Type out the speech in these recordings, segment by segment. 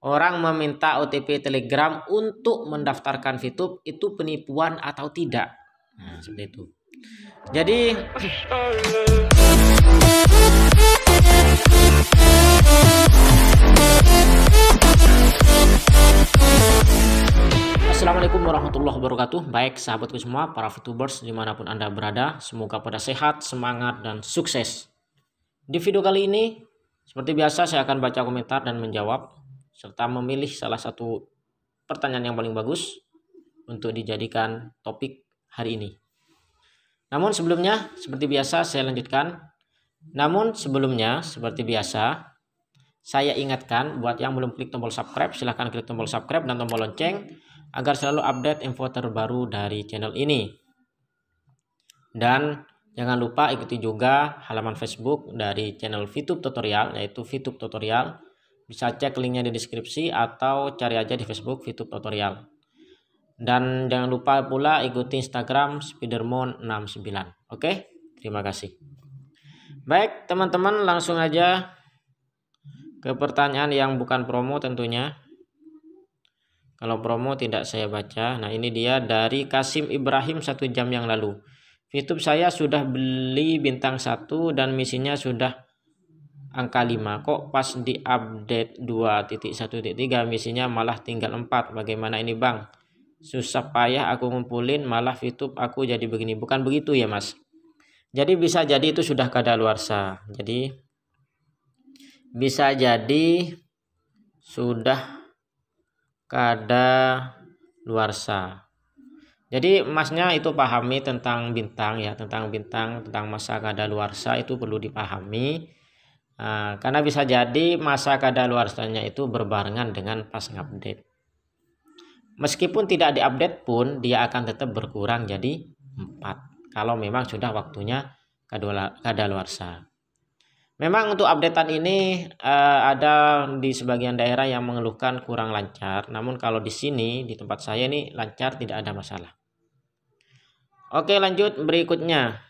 orang meminta OTP Telegram untuk mendaftarkan VTube itu penipuan atau tidak. Nah, seperti itu. Jadi Assalamualaikum warahmatullahi wabarakatuh Baik sahabatku semua para VTubers dimanapun anda berada Semoga pada sehat, semangat, dan sukses Di video kali ini Seperti biasa saya akan baca komentar dan menjawab serta memilih salah satu pertanyaan yang paling bagus untuk dijadikan topik hari ini. Namun sebelumnya, seperti biasa saya lanjutkan. Namun sebelumnya, seperti biasa, saya ingatkan buat yang belum klik tombol subscribe, silahkan klik tombol subscribe dan tombol lonceng agar selalu update info terbaru dari channel ini. Dan jangan lupa ikuti juga halaman Facebook dari channel VTube Tutorial, yaitu VTube Tutorial bisa cek linknya di deskripsi atau cari aja di Facebook YouTube Tutorial. Dan jangan lupa pula ikuti Instagram Spidermon69. Oke, terima kasih. Baik, teman-teman langsung aja ke pertanyaan yang bukan promo tentunya. Kalau promo tidak saya baca. Nah, ini dia dari Kasim Ibrahim satu jam yang lalu. YouTube saya sudah beli bintang satu dan misinya sudah angka 5 kok pas di update 2.1.3 misinya malah tinggal 4 bagaimana ini bang susah payah aku ngumpulin malah fitup aku jadi begini bukan begitu ya mas jadi bisa jadi itu sudah kada luar sah. jadi bisa jadi sudah kada luar sah. jadi masnya itu pahami tentang bintang ya tentang bintang tentang masa kadaluarsa itu perlu dipahami Ah, karena bisa jadi masa kadaluarsanya itu berbarengan dengan pas ngupdate. Meskipun tidak diupdate pun dia akan tetap berkurang jadi 4 kalau memang sudah waktunya kadaluarsa. Memang untuk updatean ini uh, ada di sebagian daerah yang mengeluhkan kurang lancar, namun kalau di sini di tempat saya ini lancar tidak ada masalah. Oke, lanjut berikutnya.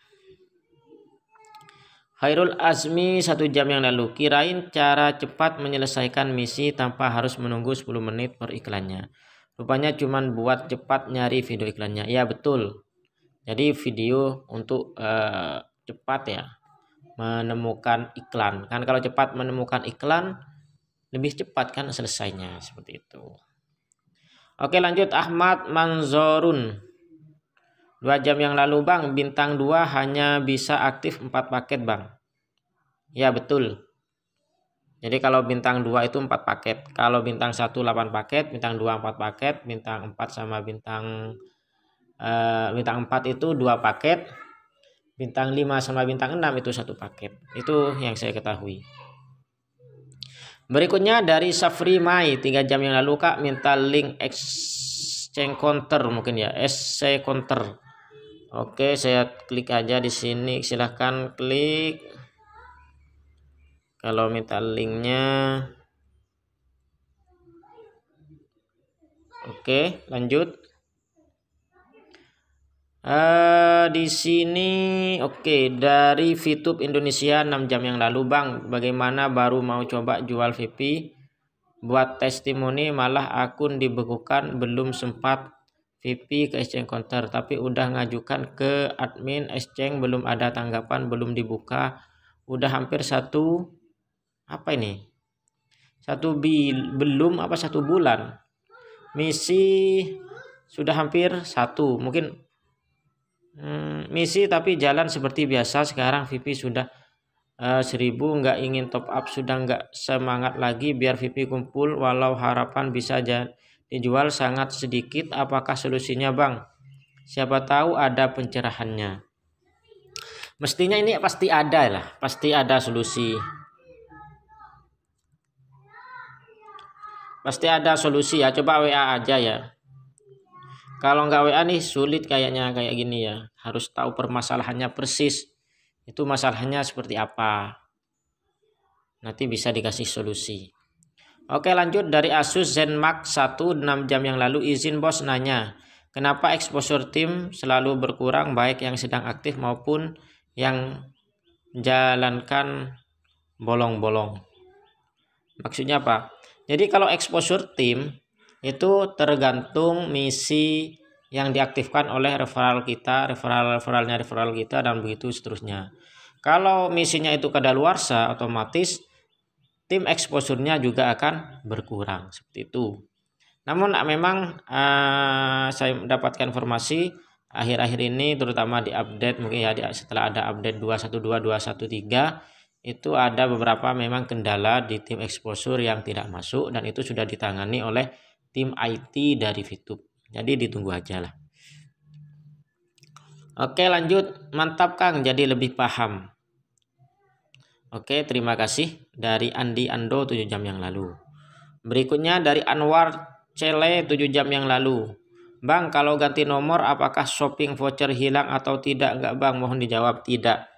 Hairul Azmi satu jam yang lalu kirain cara cepat menyelesaikan misi tanpa harus menunggu 10 menit per iklannya. Rupanya cuma buat cepat nyari video iklannya. Ya betul. Jadi video untuk uh, cepat ya menemukan iklan. Kan kalau cepat menemukan iklan lebih cepat kan selesainya seperti itu. Oke lanjut Ahmad Manzorun. Dua jam yang lalu bang, bintang 2 hanya bisa aktif 4 paket bang. Ya betul. Jadi kalau bintang 2 itu 4 paket. Kalau bintang 1 8 paket, bintang 2 4 paket, bintang 4 sama bintang uh, bintang 4 itu 2 paket. Bintang 5 sama bintang 6 itu 1 paket. Itu yang saya ketahui. Berikutnya dari Safri Mai 3 jam yang lalu Kak minta link exchange counter mungkin ya, SC counter Oke, saya klik aja di sini. Silahkan klik. Kalau minta linknya. Oke, lanjut. Uh, di sini, oke, okay, dari Fitup Indonesia 6 jam yang lalu, Bang. Bagaimana baru mau coba jual VP? Buat testimoni malah akun dibekukan belum sempat VP ke exchange counter tapi udah ngajukan ke admin exchange belum ada tanggapan belum dibuka udah hampir satu apa ini satu bil, belum apa satu bulan misi sudah hampir satu mungkin hmm, misi tapi jalan seperti biasa sekarang VP sudah uh, seribu nggak ingin top up sudah nggak semangat lagi biar VP kumpul walau harapan bisa jadi dijual sangat sedikit apakah solusinya Bang siapa tahu ada pencerahannya mestinya ini pasti ada lah pasti ada solusi pasti ada solusi ya coba WA aja ya kalau nggak WA nih sulit kayaknya kayak gini ya harus tahu permasalahannya persis itu masalahnya seperti apa nanti bisa dikasih solusi Oke lanjut dari Asus ZenMax 1 6 jam yang lalu izin bos nanya kenapa exposure tim selalu berkurang baik yang sedang aktif maupun yang jalankan bolong-bolong. Maksudnya apa? Jadi kalau exposure tim itu tergantung misi yang diaktifkan oleh referral kita, referral-referralnya referral kita dan begitu seterusnya. Kalau misinya itu kadaluarsa otomatis tim eksposurnya juga akan berkurang seperti itu. Namun ah, memang uh, saya mendapatkan informasi akhir-akhir ini terutama di update mungkin ya setelah ada update 212213 itu ada beberapa memang kendala di tim eksposur yang tidak masuk dan itu sudah ditangani oleh tim IT dari Fitup. Jadi ditunggu aja lah. Oke lanjut, mantap Kang jadi lebih paham. Oke, terima kasih dari Andi Ando 7 jam yang lalu. Berikutnya dari Anwar Cele 7 jam yang lalu. Bang, kalau ganti nomor apakah shopping voucher hilang atau tidak? Enggak, Bang. Mohon dijawab tidak.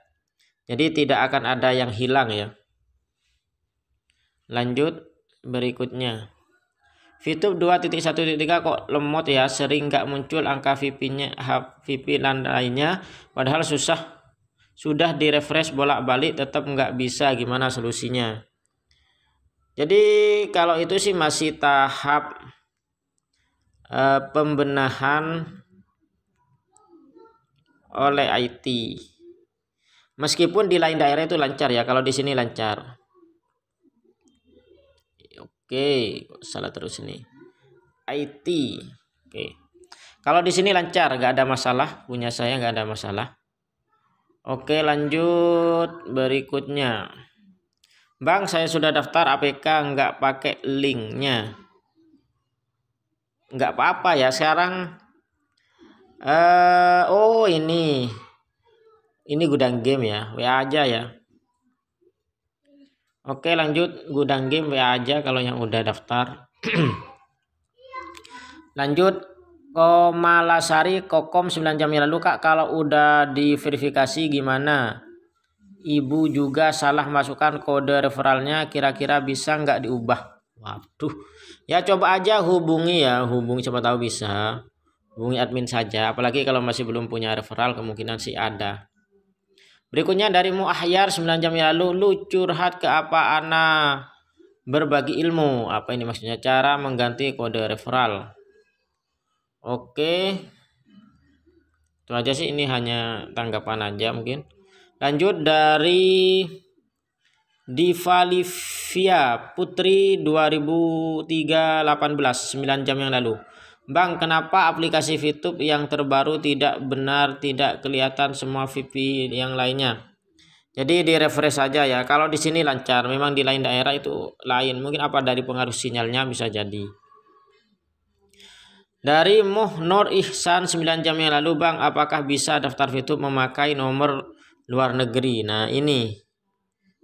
Jadi tidak akan ada yang hilang ya. Lanjut berikutnya. VTube 2.1.3 kok lemot ya, sering nggak muncul angka VP-nya, VP, VP lainnya, padahal susah sudah direfresh bolak-balik tetap nggak bisa gimana solusinya jadi kalau itu sih masih tahap e, pembenahan oleh IT meskipun di lain daerah itu lancar ya kalau di sini lancar oke salah terus ini IT oke kalau di sini lancar nggak ada masalah punya saya nggak ada masalah Oke lanjut berikutnya. Bang saya sudah daftar APK nggak pakai linknya. Nggak apa-apa ya sekarang. Uh, oh ini. Ini gudang game ya. WA aja ya. Oke lanjut gudang game WA aja kalau yang udah daftar. lanjut Komalasari kokom 9 jam yang lalu kak kalau udah diverifikasi gimana ibu juga salah masukkan kode referralnya kira-kira bisa nggak diubah waduh ya coba aja hubungi ya hubungi siapa tahu bisa hubungi admin saja apalagi kalau masih belum punya referral kemungkinan sih ada berikutnya dari Muahyar 9 jam yang lalu lu curhat ke apa Anak berbagi ilmu apa ini maksudnya cara mengganti kode referral Oke. Itu aja sih ini hanya tanggapan aja mungkin. Lanjut dari Divalivia Putri 2018 9 jam yang lalu. Bang, kenapa aplikasi VTube yang terbaru tidak benar, tidak kelihatan semua VP yang lainnya? Jadi di refresh saja ya. Kalau di sini lancar, memang di lain daerah itu lain. Mungkin apa dari pengaruh sinyalnya bisa jadi. Dari Nur Ihsan 9 jam yang lalu Bang, apakah bisa daftar Fitup memakai nomor luar negeri? Nah ini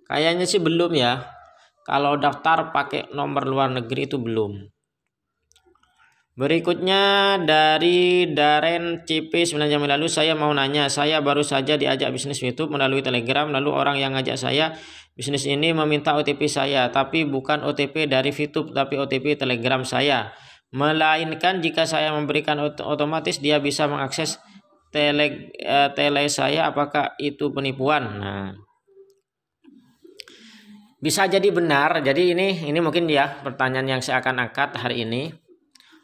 kayaknya sih belum ya. Kalau daftar pakai nomor luar negeri itu belum. Berikutnya dari Daren CP 9 jam yang lalu saya mau nanya, saya baru saja diajak bisnis Fitup melalui Telegram lalu orang yang ngajak saya bisnis ini meminta OTP saya tapi bukan OTP dari Fitup tapi OTP Telegram saya melainkan jika saya memberikan otomatis dia bisa mengakses tele eh, tele saya apakah itu penipuan nah bisa jadi benar jadi ini ini mungkin ya pertanyaan yang saya akan angkat hari ini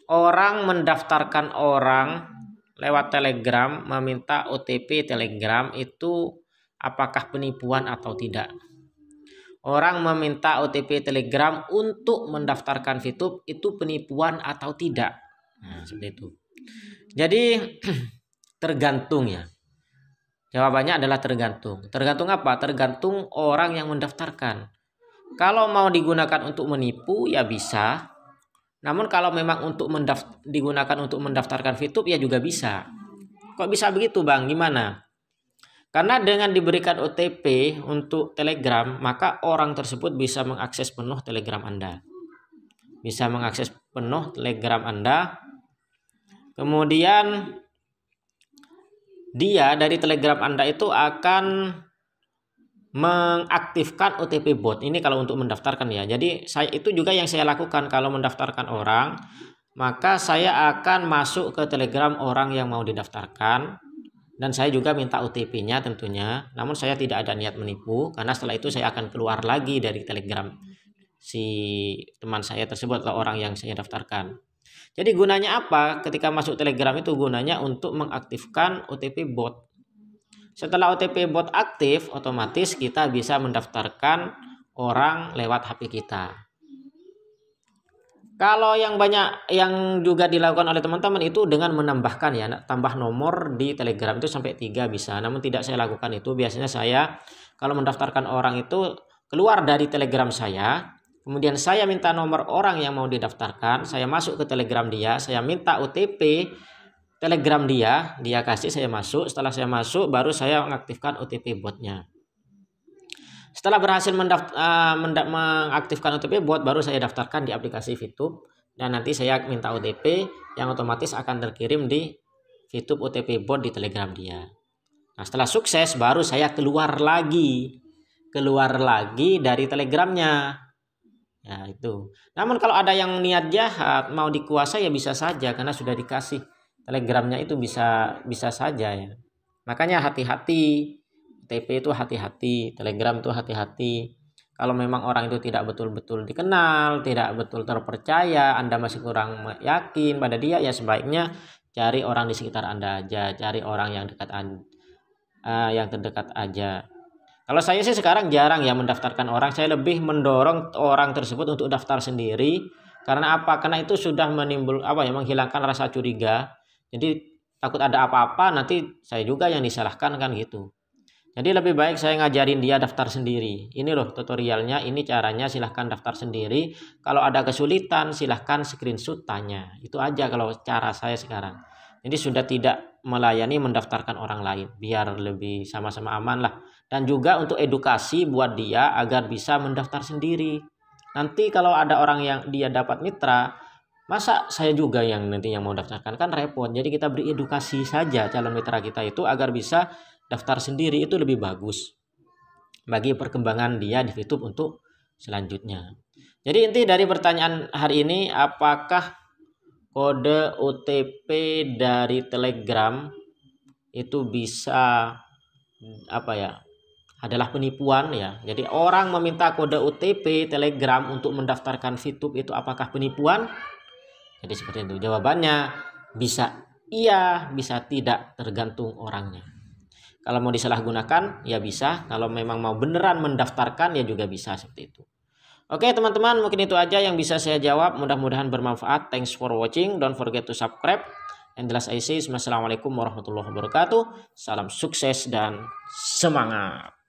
orang mendaftarkan orang lewat telegram meminta OTP telegram itu apakah penipuan atau tidak orang meminta OTP Telegram untuk mendaftarkan VTube itu penipuan atau tidak. Nah, seperti itu. Jadi tergantung ya. Jawabannya adalah tergantung. Tergantung apa? Tergantung orang yang mendaftarkan. Kalau mau digunakan untuk menipu ya bisa. Namun kalau memang untuk mendaft digunakan untuk mendaftarkan VTube ya juga bisa. Kok bisa begitu, Bang? Gimana? Karena dengan diberikan OTP untuk Telegram, maka orang tersebut bisa mengakses penuh Telegram Anda. Bisa mengakses penuh Telegram Anda. Kemudian dia dari Telegram Anda itu akan mengaktifkan OTP bot. Ini kalau untuk mendaftarkan ya. Jadi saya itu juga yang saya lakukan kalau mendaftarkan orang, maka saya akan masuk ke Telegram orang yang mau didaftarkan dan saya juga minta OTP-nya tentunya. Namun saya tidak ada niat menipu karena setelah itu saya akan keluar lagi dari Telegram si teman saya tersebut atau orang yang saya daftarkan. Jadi gunanya apa? Ketika masuk Telegram itu gunanya untuk mengaktifkan OTP bot. Setelah OTP bot aktif, otomatis kita bisa mendaftarkan orang lewat HP kita. Kalau yang banyak yang juga dilakukan oleh teman-teman itu dengan menambahkan ya, tambah nomor di Telegram itu sampai tiga bisa. Namun tidak saya lakukan itu. Biasanya saya kalau mendaftarkan orang itu keluar dari Telegram saya, kemudian saya minta nomor orang yang mau didaftarkan, saya masuk ke Telegram dia, saya minta OTP Telegram dia, dia kasih saya masuk. Setelah saya masuk baru saya mengaktifkan OTP botnya. Setelah berhasil mendaft, uh, mengaktifkan OTP buat baru saya daftarkan di aplikasi Fitup dan nanti saya minta OTP yang otomatis akan terkirim di Fitup OTP bot di Telegram dia. Nah, setelah sukses baru saya keluar lagi. Keluar lagi dari Telegramnya. Ya, itu. Namun kalau ada yang niat jahat mau dikuasai ya bisa saja karena sudah dikasih Telegramnya itu bisa bisa saja ya. Makanya hati-hati TP itu hati-hati, Telegram itu hati-hati. Kalau memang orang itu tidak betul-betul dikenal, tidak betul terpercaya, Anda masih kurang yakin pada dia, ya sebaiknya cari orang di sekitar Anda aja, cari orang yang dekat Anda, uh, eh, yang terdekat aja. Kalau saya sih sekarang jarang ya mendaftarkan orang, saya lebih mendorong orang tersebut untuk daftar sendiri. Karena apa? Karena itu sudah menimbul apa ya menghilangkan rasa curiga. Jadi takut ada apa-apa nanti saya juga yang disalahkan kan gitu. Jadi lebih baik saya ngajarin dia daftar sendiri. Ini loh tutorialnya, ini caranya silahkan daftar sendiri. Kalau ada kesulitan silahkan screenshot tanya. Itu aja kalau cara saya sekarang. Jadi sudah tidak melayani mendaftarkan orang lain. Biar lebih sama-sama aman lah. Dan juga untuk edukasi buat dia agar bisa mendaftar sendiri. Nanti kalau ada orang yang dia dapat mitra, masa saya juga yang nanti yang mau daftarkan kan repot jadi kita beri edukasi saja calon mitra kita itu agar bisa daftar sendiri itu lebih bagus bagi perkembangan dia di YouTube untuk selanjutnya. Jadi inti dari pertanyaan hari ini apakah kode OTP dari Telegram itu bisa apa ya? adalah penipuan ya. Jadi orang meminta kode OTP Telegram untuk mendaftarkan VTube itu apakah penipuan? Jadi seperti itu jawabannya bisa iya, bisa tidak tergantung orangnya. Kalau mau disalahgunakan ya bisa, kalau memang mau beneran mendaftarkan ya juga bisa seperti itu. Oke teman-teman mungkin itu aja yang bisa saya jawab. Mudah-mudahan bermanfaat. Thanks for watching. Don't forget to subscribe. And the last I say, Assalamualaikum warahmatullahi wabarakatuh. Salam sukses dan semangat.